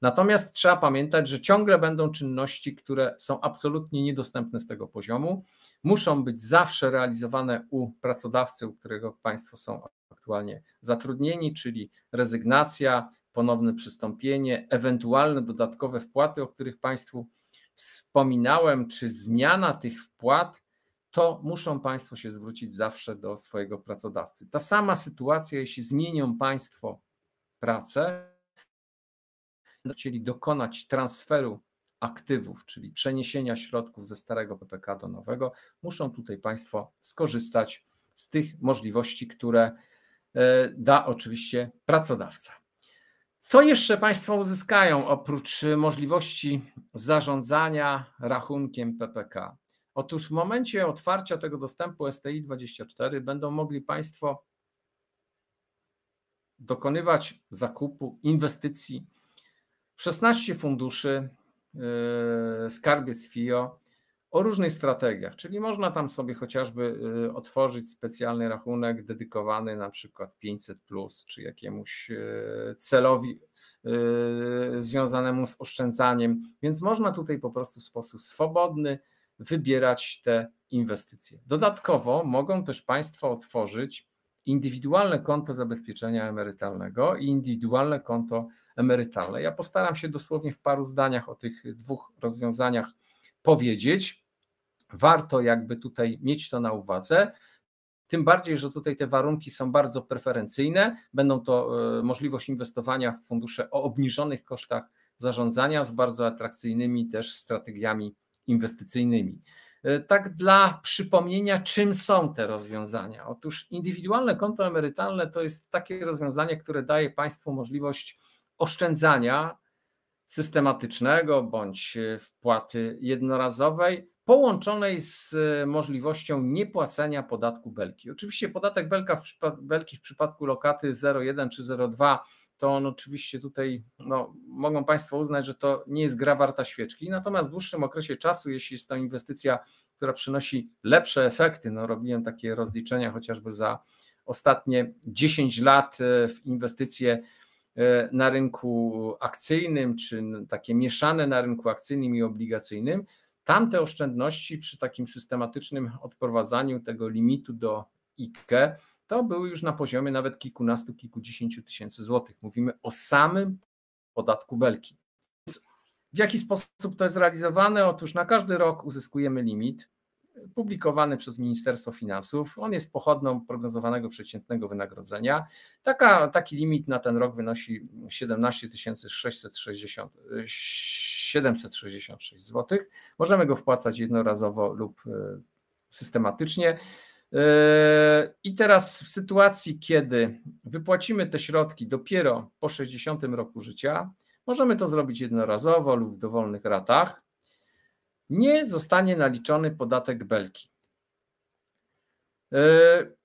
Natomiast trzeba pamiętać, że ciągle będą czynności, które są absolutnie niedostępne z tego poziomu, muszą być zawsze realizowane u pracodawcy, u którego Państwo są aktualnie zatrudnieni, czyli rezygnacja, ponowne przystąpienie, ewentualne dodatkowe wpłaty, o których Państwu wspominałem, czy zmiana tych wpłat, to muszą Państwo się zwrócić zawsze do swojego pracodawcy. Ta sama sytuacja, jeśli zmienią Państwo pracę, no, chcieli dokonać transferu aktywów, czyli przeniesienia środków ze starego PPK do nowego, muszą tutaj Państwo skorzystać z tych możliwości, które e, da oczywiście pracodawca. Co jeszcze Państwo uzyskają oprócz e, możliwości zarządzania rachunkiem PPK? Otóż w momencie otwarcia tego dostępu STI 24 będą mogli Państwo dokonywać zakupu, inwestycji, 16 funduszy yy, skarbiec FIO o różnych strategiach, czyli można tam sobie chociażby yy, otworzyć specjalny rachunek dedykowany na przykład 500 plus czy jakiemuś yy, celowi związanemu z oszczędzaniem, więc można tutaj po prostu w sposób swobodny wybierać te inwestycje. Dodatkowo mogą też Państwo otworzyć indywidualne konto zabezpieczenia emerytalnego i indywidualne konto emerytalne. Ja postaram się dosłownie w paru zdaniach o tych dwóch rozwiązaniach powiedzieć. Warto jakby tutaj mieć to na uwadze. Tym bardziej, że tutaj te warunki są bardzo preferencyjne. Będą to e, możliwość inwestowania w fundusze o obniżonych kosztach zarządzania z bardzo atrakcyjnymi też strategiami inwestycyjnymi. E, tak dla przypomnienia, czym są te rozwiązania. Otóż indywidualne konto emerytalne to jest takie rozwiązanie, które daje państwu możliwość oszczędzania systematycznego bądź e, wpłaty jednorazowej, połączonej z e, możliwością niepłacenia podatku belki. Oczywiście podatek belka w belki w przypadku lokaty 01 czy 02 to on oczywiście tutaj no, mogą Państwo uznać, że to nie jest gra warta świeczki. Natomiast w dłuższym okresie czasu, jeśli jest to inwestycja, która przynosi lepsze efekty, no robiłem takie rozliczenia chociażby za ostatnie 10 lat e, w inwestycje e, na rynku akcyjnym, czy takie mieszane na rynku akcyjnym i obligacyjnym, tamte oszczędności przy takim systematycznym odprowadzaniu tego limitu do IKE to były już na poziomie nawet kilkunastu, kilkudziesięciu tysięcy złotych. Mówimy o samym podatku belki. Więc w jaki sposób to jest realizowane? Otóż na każdy rok uzyskujemy limit publikowany przez Ministerstwo Finansów. On jest pochodną prognozowanego przeciętnego wynagrodzenia. Taka, taki limit na ten rok wynosi 17 660, 766 zł. Możemy go wpłacać jednorazowo lub e, systematycznie. Yy, I teraz w sytuacji, kiedy wypłacimy te środki dopiero po 60 roku życia, możemy to zrobić jednorazowo lub w dowolnych ratach, nie zostanie naliczony podatek belki. Yy,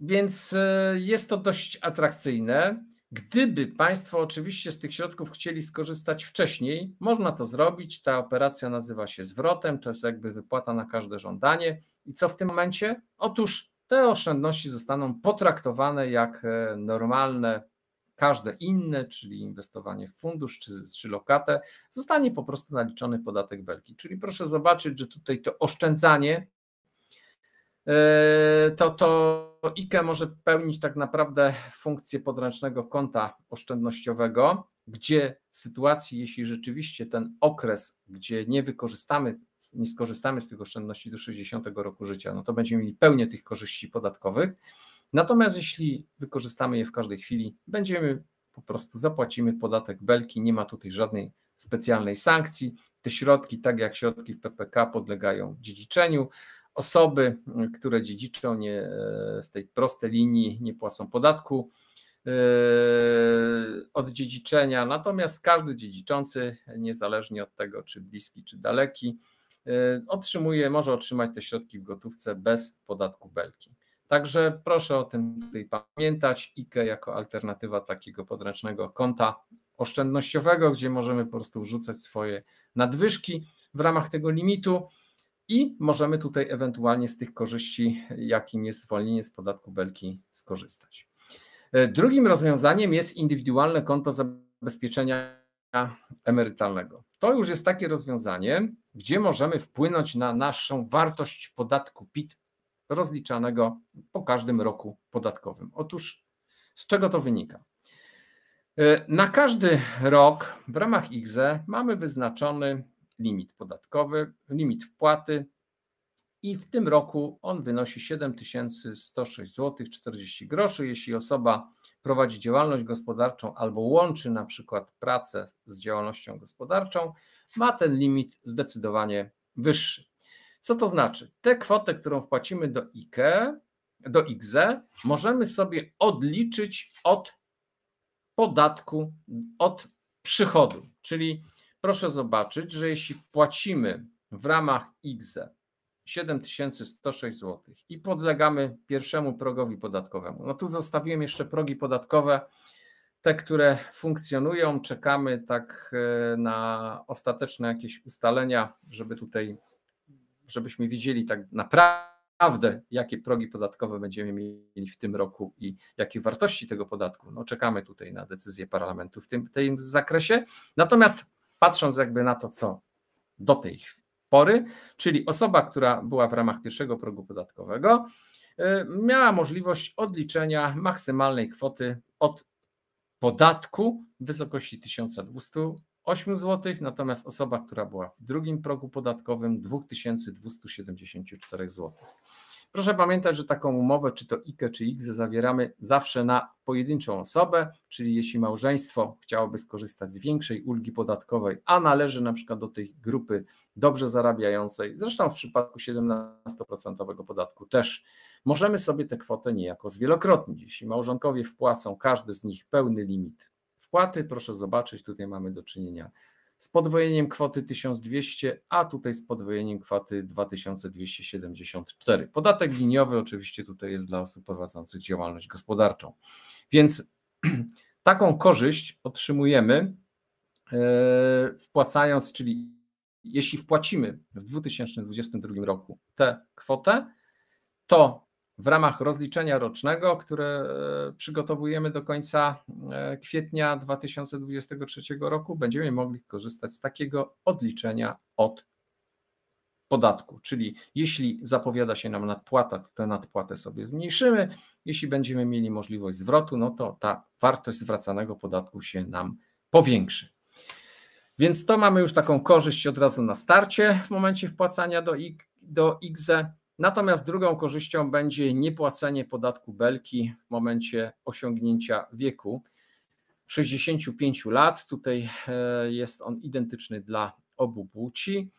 więc yy, jest to dość atrakcyjne. Gdyby Państwo oczywiście z tych środków chcieli skorzystać wcześniej, można to zrobić. Ta operacja nazywa się zwrotem, to jest jakby wypłata na każde żądanie. I co w tym momencie? Otóż te oszczędności zostaną potraktowane jak e, normalne, każde inne, czyli inwestowanie w fundusz czy, czy lokatę, zostanie po prostu naliczony podatek belki. Czyli proszę zobaczyć, że tutaj to oszczędzanie, e, to, to IKE może pełnić tak naprawdę funkcję podręcznego konta oszczędnościowego gdzie w sytuacji, jeśli rzeczywiście ten okres, gdzie nie wykorzystamy, nie skorzystamy z tych oszczędności do 60 roku życia, no to będziemy mieli pełnię tych korzyści podatkowych. Natomiast jeśli wykorzystamy je w każdej chwili, będziemy po prostu zapłacimy podatek belki, nie ma tutaj żadnej specjalnej sankcji. Te środki, tak jak środki w PPK, podlegają dziedziczeniu. Osoby, które dziedziczą nie, e, w tej prostej linii, nie płacą podatku E, od dziedziczenia. Natomiast każdy dziedziczący, niezależnie od tego, czy bliski, czy daleki, e, otrzymuje, może otrzymać te środki w gotówce bez podatku belki. Także proszę o tym tutaj pamiętać. IKE jako alternatywa takiego podręcznego konta oszczędnościowego, gdzie możemy po prostu wrzucać swoje nadwyżki w ramach tego limitu i możemy tutaj ewentualnie z tych korzyści, jakim jest zwolnienie z podatku belki, skorzystać. E, drugim rozwiązaniem jest indywidualne konto zabezpieczenia emerytalnego. To już jest takie rozwiązanie, gdzie możemy wpłynąć na naszą wartość podatku PIT rozliczanego po każdym roku podatkowym. Otóż z czego to wynika? E, na każdy rok w ramach IGZE mamy wyznaczony limit podatkowy, limit wpłaty i w tym roku on wynosi 7106 zł 40 groszy. Jeśli osoba prowadzi działalność gospodarczą albo łączy na przykład pracę z działalnością gospodarczą, ma ten limit zdecydowanie wyższy. Co to znaczy? Tę kwotę, którą wpłacimy do IKE, do IGZE, możemy sobie odliczyć od podatku, od przychodu. Czyli proszę zobaczyć, że jeśli wpłacimy w ramach IGZE 7106 zł i podlegamy pierwszemu progowi podatkowemu. No tu zostawiłem jeszcze progi podatkowe, te, które funkcjonują. Czekamy tak e, na ostateczne jakieś ustalenia, żeby tutaj, żebyśmy widzieli tak naprawdę, jakie progi podatkowe będziemy mieli w tym roku i jakie wartości tego podatku. No czekamy tutaj na decyzję parlamentu w tym, tym zakresie. Natomiast patrząc jakby na to, co do tej chwili, pory, czyli osoba, która była w ramach pierwszego progu podatkowego, y, miała możliwość odliczenia maksymalnej kwoty od podatku w wysokości 1208 zł, natomiast osoba, która była w drugim progu podatkowym 2274 zł. Proszę pamiętać, że taką umowę, czy to IKE, czy X, zawieramy zawsze na pojedynczą osobę, czyli jeśli małżeństwo chciałoby skorzystać z większej ulgi podatkowej, a należy na przykład do tej grupy dobrze zarabiającej, zresztą w przypadku 17% podatku też, możemy sobie tę kwotę niejako zwielokrotnić. Jeśli małżonkowie wpłacą każdy z nich pełny limit wpłaty, proszę zobaczyć, tutaj mamy do czynienia z podwojeniem kwoty 1200, a tutaj z podwojeniem kwoty 2274. Podatek liniowy oczywiście tutaj jest dla osób prowadzących działalność gospodarczą. Więc taką korzyść otrzymujemy e, wpłacając, czyli jeśli wpłacimy w 2022 roku tę kwotę, to w ramach rozliczenia rocznego, które e, przygotowujemy do końca e, kwietnia 2023 roku, będziemy mogli korzystać z takiego odliczenia od podatku. Czyli jeśli zapowiada się nam nadpłata, to tę nadpłatę sobie zmniejszymy. Jeśli będziemy mieli możliwość zwrotu, no to ta wartość zwracanego podatku się nam powiększy. Więc to mamy już taką korzyść od razu na starcie w momencie wpłacania do, do IGZE. Natomiast drugą korzyścią będzie niepłacenie podatku belki w momencie osiągnięcia wieku 65 lat. Tutaj e, jest on identyczny dla obu płci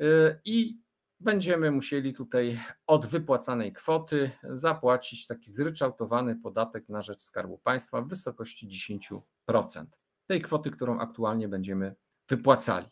e, i będziemy musieli tutaj od wypłacanej kwoty zapłacić taki zryczałtowany podatek na rzecz Skarbu Państwa w wysokości 10% tej kwoty, którą aktualnie będziemy wypłacali.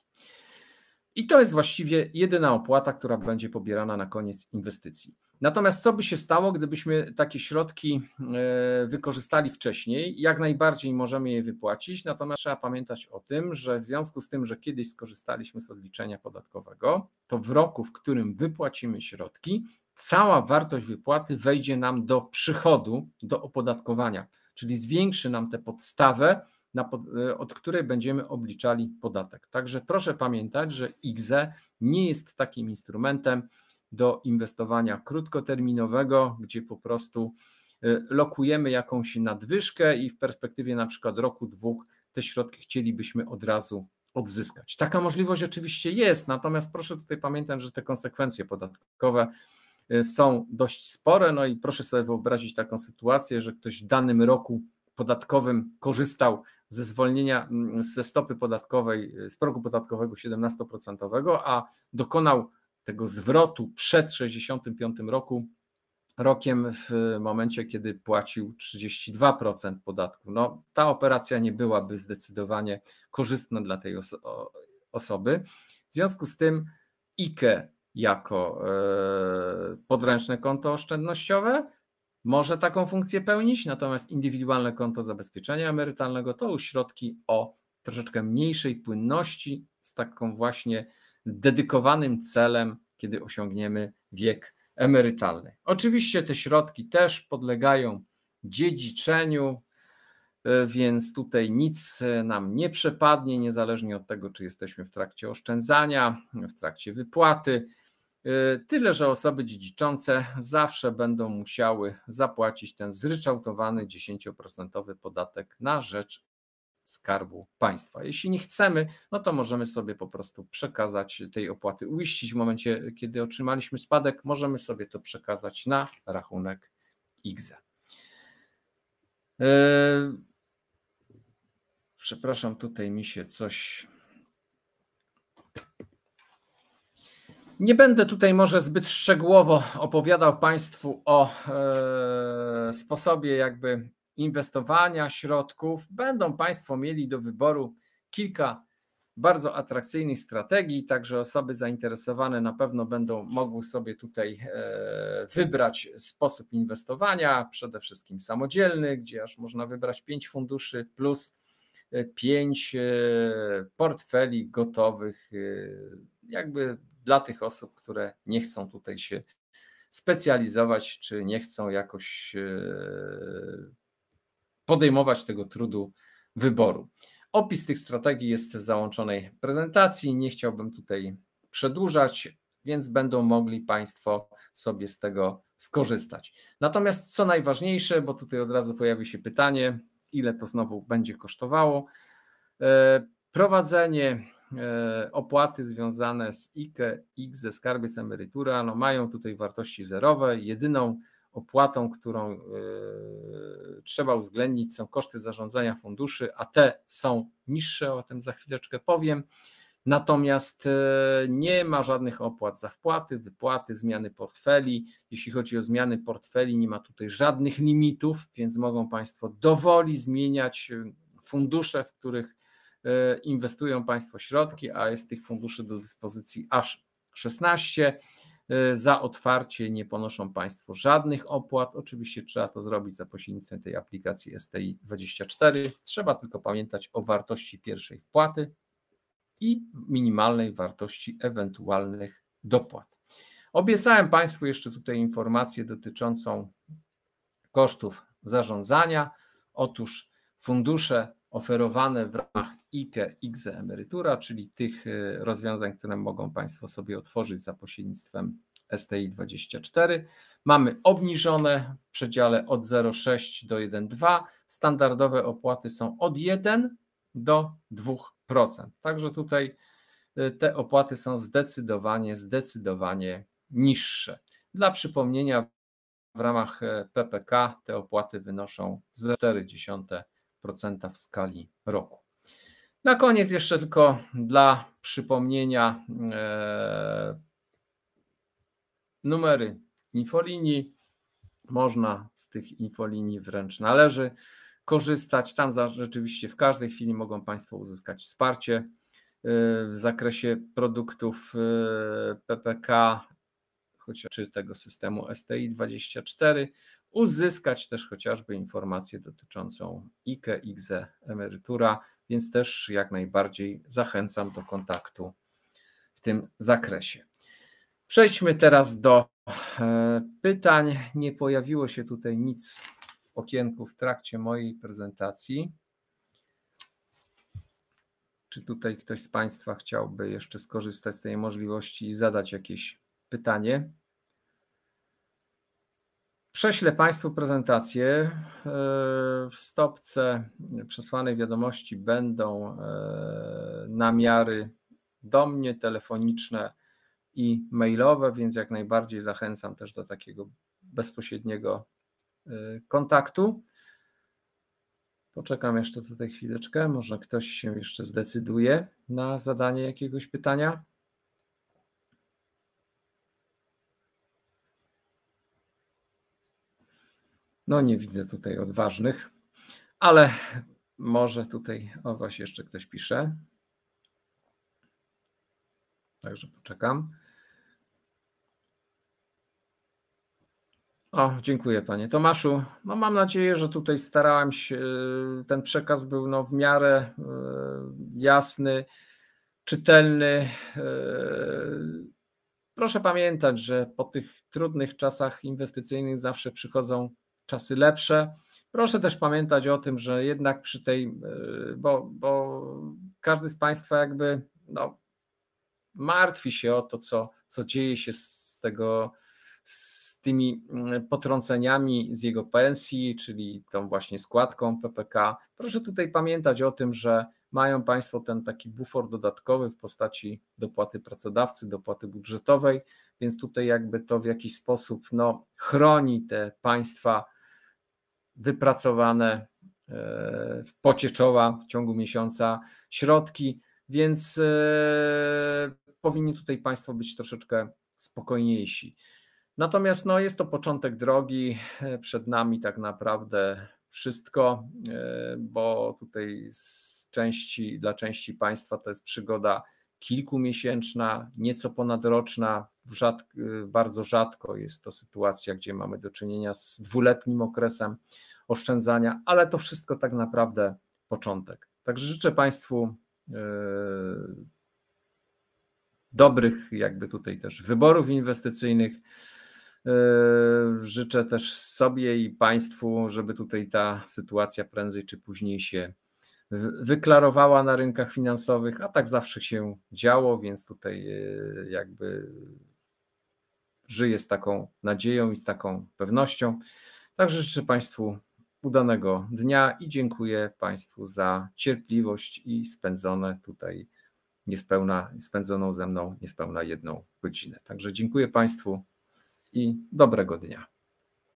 I to jest właściwie jedyna opłata, która będzie pobierana na koniec inwestycji. Natomiast co by się stało, gdybyśmy takie środki e, wykorzystali wcześniej? Jak najbardziej możemy je wypłacić, natomiast trzeba pamiętać o tym, że w związku z tym, że kiedyś skorzystaliśmy z odliczenia podatkowego, to w roku, w którym wypłacimy środki, cała wartość wypłaty wejdzie nam do przychodu, do opodatkowania, czyli zwiększy nam tę podstawę na, e, od której będziemy obliczali podatek. Także proszę pamiętać, że IGZE nie jest takim instrumentem do inwestowania krótkoterminowego, gdzie po prostu e, lokujemy jakąś nadwyżkę i w perspektywie na przykład roku, dwóch te środki chcielibyśmy od razu odzyskać. Taka możliwość oczywiście jest, natomiast proszę tutaj pamiętać, że te konsekwencje podatkowe e, są dość spore, no i proszę sobie wyobrazić taką sytuację, że ktoś w danym roku podatkowym korzystał ze zwolnienia mm, ze stopy podatkowej, e, z progu podatkowego 17%, a dokonał tego zwrotu przed 65 roku rokiem w momencie, kiedy płacił 32% podatku. No, ta operacja nie byłaby zdecydowanie korzystna dla tej oso osoby. W związku z tym IKE jako e, podręczne konto oszczędnościowe może taką funkcję pełnić, natomiast indywidualne konto zabezpieczenia emerytalnego to już środki o troszeczkę mniejszej płynności, z taką właśnie dedykowanym celem, kiedy osiągniemy wiek emerytalny. Oczywiście te środki też podlegają dziedziczeniu, e, więc tutaj nic e, nam nie przepadnie, niezależnie od tego, czy jesteśmy w trakcie oszczędzania, w trakcie wypłaty. Y, tyle, że osoby dziedziczące zawsze będą musiały zapłacić ten zryczałtowany 10% podatek na rzecz skarbu państwa. Jeśli nie chcemy, no to możemy sobie po prostu przekazać tej opłaty, uiścić w momencie, kiedy otrzymaliśmy spadek, możemy sobie to przekazać na rachunek X. Y, przepraszam, tutaj mi się coś Nie będę tutaj może zbyt szczegółowo opowiadał Państwu o e, sposobie jakby inwestowania środków. Będą Państwo mieli do wyboru kilka bardzo atrakcyjnych strategii, także osoby zainteresowane na pewno będą mogły sobie tutaj e, wybrać sposób inwestowania, przede wszystkim samodzielny, gdzie aż można wybrać 5 funduszy plus 5 e, e, portfeli gotowych, jakby dla tych osób, które nie chcą tutaj się specjalizować, czy nie chcą jakoś e, podejmować tego trudu wyboru. Opis tych strategii jest w załączonej prezentacji. Nie chciałbym tutaj przedłużać, więc będą mogli Państwo sobie z tego skorzystać. Natomiast co najważniejsze, bo tutaj od razu pojawi się pytanie, ile to znowu będzie kosztowało. E, prowadzenie E, opłaty związane z IKE, X ze skarbiec emerytura, no mają tutaj wartości zerowe. Jedyną opłatą, którą e, trzeba uwzględnić są koszty zarządzania funduszy, a te są niższe, o tym za chwileczkę powiem. Natomiast e, nie ma żadnych opłat za wpłaty, wypłaty, zmiany portfeli. Jeśli chodzi o zmiany portfeli, nie ma tutaj żadnych limitów, więc mogą Państwo dowoli zmieniać fundusze, w których E, inwestują Państwo środki, a jest tych funduszy do dyspozycji aż 16. E, za otwarcie nie ponoszą Państwo żadnych opłat. Oczywiście trzeba to zrobić za pośrednictwem tej aplikacji STI24. Trzeba tylko pamiętać o wartości pierwszej wpłaty i minimalnej wartości ewentualnych dopłat. Obiecałem Państwu jeszcze tutaj informację dotyczącą kosztów zarządzania. Otóż fundusze oferowane w ramach IKE IGZE emerytura, czyli tych e, rozwiązań, które mogą Państwo sobie otworzyć za pośrednictwem STI24. Mamy obniżone w przedziale od 0,6 do 1,2. Standardowe opłaty są od 1 do 2%. Także tutaj e, te opłaty są zdecydowanie, zdecydowanie niższe. Dla przypomnienia, w ramach e, PPK te opłaty wynoszą 0,4 w skali roku. Na koniec jeszcze tylko dla przypomnienia e, numery infolinii. Można z tych infolinii wręcz należy korzystać. Tam za, rzeczywiście w każdej chwili mogą Państwo uzyskać wsparcie e, w zakresie produktów e, PPK, choć czy tego systemu STI 24 uzyskać też chociażby informację dotyczącą IKE, IGZE, emerytura, więc też jak najbardziej zachęcam do kontaktu w tym zakresie. Przejdźmy teraz do e, pytań. Nie pojawiło się tutaj nic w okienku w trakcie mojej prezentacji. Czy tutaj ktoś z Państwa chciałby jeszcze skorzystać z tej możliwości i zadać jakieś pytanie? Prześlę Państwu prezentację. E, w stopce przesłanej wiadomości będą e, namiary do mnie telefoniczne i mailowe, więc jak najbardziej zachęcam też do takiego bezpośredniego e, kontaktu. Poczekam jeszcze tutaj chwileczkę, może ktoś się jeszcze zdecyduje na zadanie jakiegoś pytania. No nie widzę tutaj odważnych, ale może tutaj o was jeszcze ktoś pisze. Także poczekam. O, dziękuję panie Tomaszu. No mam nadzieję, że tutaj starałem się, y, ten przekaz był no, w miarę y, jasny, czytelny. Y. Proszę pamiętać, że po tych trudnych czasach inwestycyjnych zawsze przychodzą czasy lepsze. Proszę też pamiętać o tym, że jednak przy tej, e, bo, bo każdy z Państwa jakby no, martwi się o to, co, co dzieje się z tego, z tymi mm, potrąceniami z jego pensji, czyli tą właśnie składką PPK. Proszę tutaj pamiętać o tym, że mają Państwo ten taki bufor dodatkowy w postaci dopłaty pracodawcy, dopłaty budżetowej, więc tutaj jakby to w jakiś sposób no, chroni te Państwa wypracowane e, w pocie czoła w ciągu miesiąca środki, więc e, powinni tutaj Państwo być troszeczkę spokojniejsi. Natomiast no, jest to początek drogi, e, przed nami tak naprawdę wszystko, bo tutaj z części, dla części Państwa to jest przygoda kilkumiesięczna, nieco ponadroczna, rzadko, bardzo rzadko jest to sytuacja, gdzie mamy do czynienia z dwuletnim okresem oszczędzania, ale to wszystko tak naprawdę początek. Także życzę Państwu e, dobrych, jakby tutaj też wyborów inwestycyjnych. E, życzę też sobie i Państwu, żeby tutaj ta sytuacja prędzej czy później się wyklarowała na rynkach finansowych, a tak zawsze się działo, więc tutaj e, jakby żyję z taką nadzieją i z taką pewnością. Także życzę Państwu udanego dnia i dziękuję Państwu za cierpliwość i spędzone tutaj niespełna, spędzoną ze mną niespełna jedną godzinę. Także dziękuję Państwu i dobrego dnia.